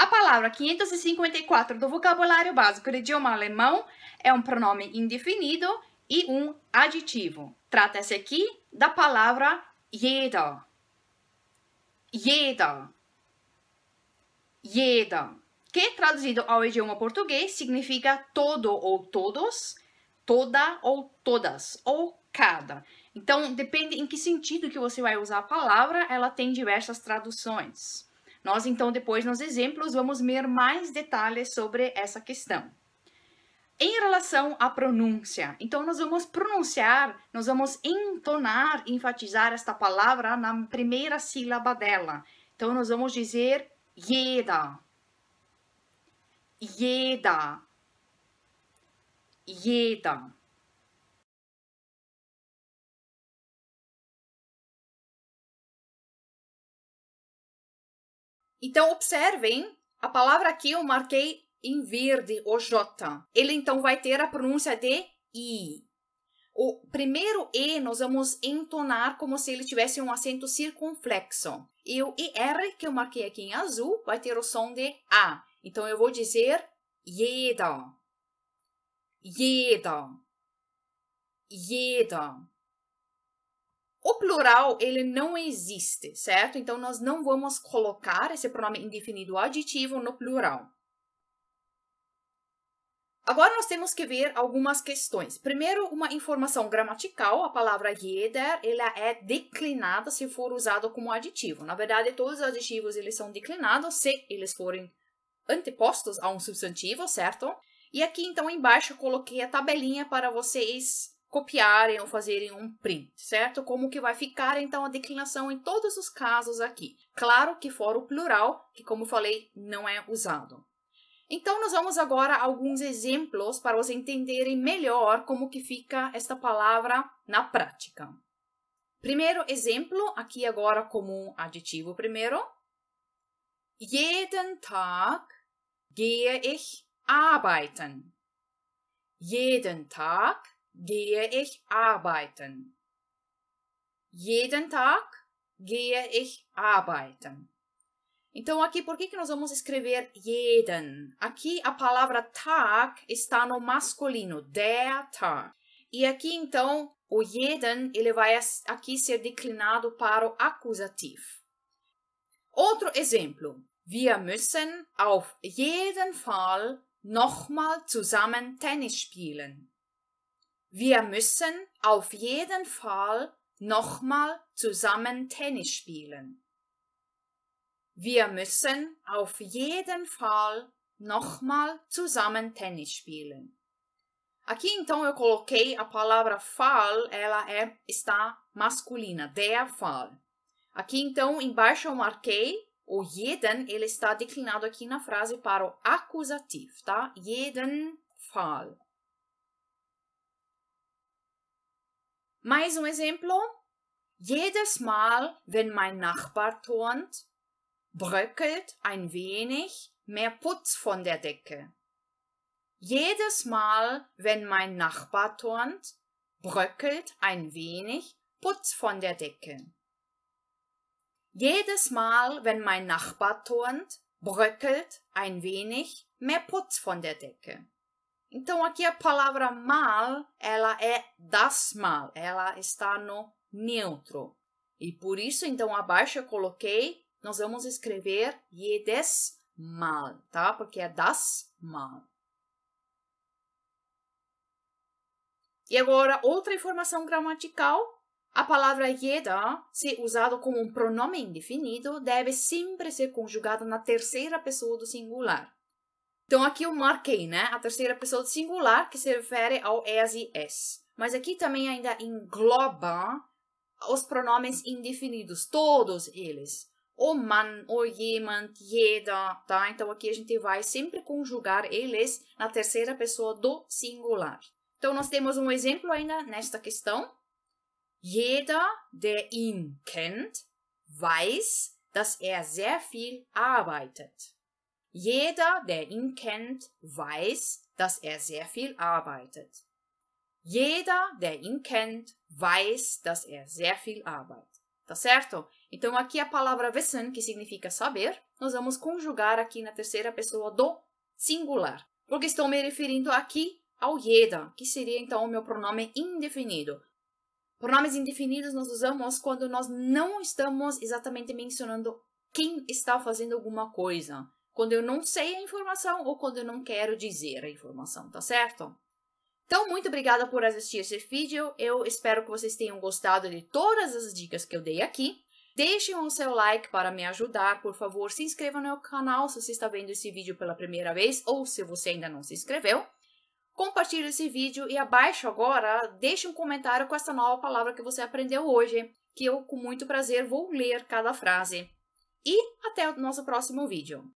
A palavra 554 do vocabulário básico do idioma alemão é um pronome indefinido e um adjetivo. Trata-se aqui da palavra jeder. Jeder. Jeder. Que traduzido ao idioma português significa todo ou todos, toda ou todas, ou cada. Então, depende em que sentido que você vai usar a palavra, ela tem diversas traduções. Nós, então, depois nos exemplos, vamos ver mais detalhes sobre essa questão. Em relação à pronúncia, então nós vamos pronunciar, nós vamos entonar, enfatizar esta palavra na primeira sílaba dela. Então nós vamos dizer jeda. Jeda. Jeda. Então, observem, a palavra aqui eu marquei em verde, o J. Ele então vai ter a pronúncia de I. O primeiro E nós vamos entonar como se ele tivesse um acento circunflexo. E o IR, que eu marquei aqui em azul, vai ter o som de A. Então eu vou dizer Yeda. Yeda. Yeda plural, ele não existe, certo? Então, nós não vamos colocar esse pronome indefinido aditivo no plural. Agora nós temos que ver algumas questões. Primeiro, uma informação gramatical. A palavra jeder, ela é declinada se for usado como aditivo. Na verdade, todos os aditivos eles são declinados se eles forem antepostos a um substantivo, certo? E aqui então embaixo eu coloquei a tabelinha para vocês copiarem ou fazerem um print, certo? Como que vai ficar então a declinação em todos os casos aqui. Claro que fora o plural, que como falei, não é usado. Então nós vamos agora a alguns exemplos para vocês entenderem melhor como que fica esta palavra na prática. Primeiro exemplo, aqui agora como adjetivo primeiro. Jeden Tag gehe ich arbeiten. Jeden Tag gehe ich arbeiten. Jeden Tag gehe ich arbeiten. Então, aqui, por que, que nós vamos escrever jeden? Aqui, a palavra Tag está no masculino, der Tag. E aqui, então, o jeden, ele vai aqui ser declinado para o acusativo. Outro exemplo. Wir müssen auf jeden Fall nochmal zusammen Tennis spielen. Wir müssen auf jeden Fall nochmal zusammen Tennis spielen. Wir müssen auf jeden Fall nochmal zusammen Tennis spielen. Aqui então eu coloquei a palavra fal, ela é está masculina, der Fall. Aqui então embaixo eu marquei o jeden, ele está declinado aqui na frase para o acusativo, tá? Jeden Fall. Mais um exemplo? Jedes Mal, wenn mein Nachbar turnt, bröckelt ein wenig mehr Putz von der Decke. Jedes Mal, wenn mein Nachbar turnt, bröckelt ein wenig Putz von der Decke. Jedes Mal, wenn mein Nachbar turnt, bröckelt ein wenig mehr Putz von der Decke. Então aqui a palavra mal, ela é das mal, ela está no neutro. E por isso, então, abaixo eu coloquei, nós vamos escrever jedes mal, tá? Porque é das mal. E agora, outra informação gramatical. A palavra jeda, se usada como um pronome indefinido, deve sempre ser conjugada na terceira pessoa do singular. Então aqui eu marquei, né, a terceira pessoa do singular que se refere ao as e es. Mas aqui também ainda engloba os pronomes indefinidos, todos eles. O man, o jemand, jeder, tá? Então aqui a gente vai sempre conjugar eles na terceira pessoa do singular. Então nós temos um exemplo ainda nesta questão. Jeder, der ihn kennt, weiß, dass er sehr viel arbeitet. Jeder, der ihn kennt, weiß, dass er sehr viel arbeitet. Jeder, der ihn kennt, weiß, dass er sehr viel arbeitet. Tá certo? Então, aqui a palavra wissen, que significa saber, nós vamos conjugar aqui na terceira pessoa do singular. Porque estou me referindo aqui ao jeder, que seria então o meu pronome indefinido. Pronomes indefinidos nós usamos quando nós não estamos exatamente mencionando quem está fazendo alguma coisa quando eu não sei a informação ou quando eu não quero dizer a informação, tá certo? Então, muito obrigada por assistir esse vídeo. Eu espero que vocês tenham gostado de todas as dicas que eu dei aqui. Deixem o seu like para me ajudar, por favor. Se inscreva no meu canal se você está vendo esse vídeo pela primeira vez ou se você ainda não se inscreveu. Compartilhe esse vídeo e abaixo agora deixe um comentário com essa nova palavra que você aprendeu hoje, que eu com muito prazer vou ler cada frase. E até o nosso próximo vídeo.